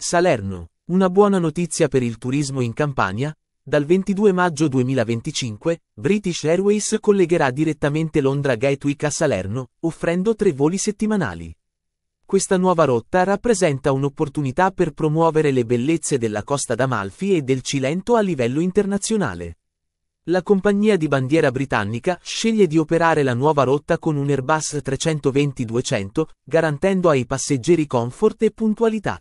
Salerno, una buona notizia per il turismo in Campania, dal 22 maggio 2025, British Airways collegherà direttamente Londra Gatwick a Salerno, offrendo tre voli settimanali. Questa nuova rotta rappresenta un'opportunità per promuovere le bellezze della costa d'Amalfi e del Cilento a livello internazionale. La compagnia di bandiera britannica sceglie di operare la nuova rotta con un Airbus 320-200, garantendo ai passeggeri comfort e puntualità.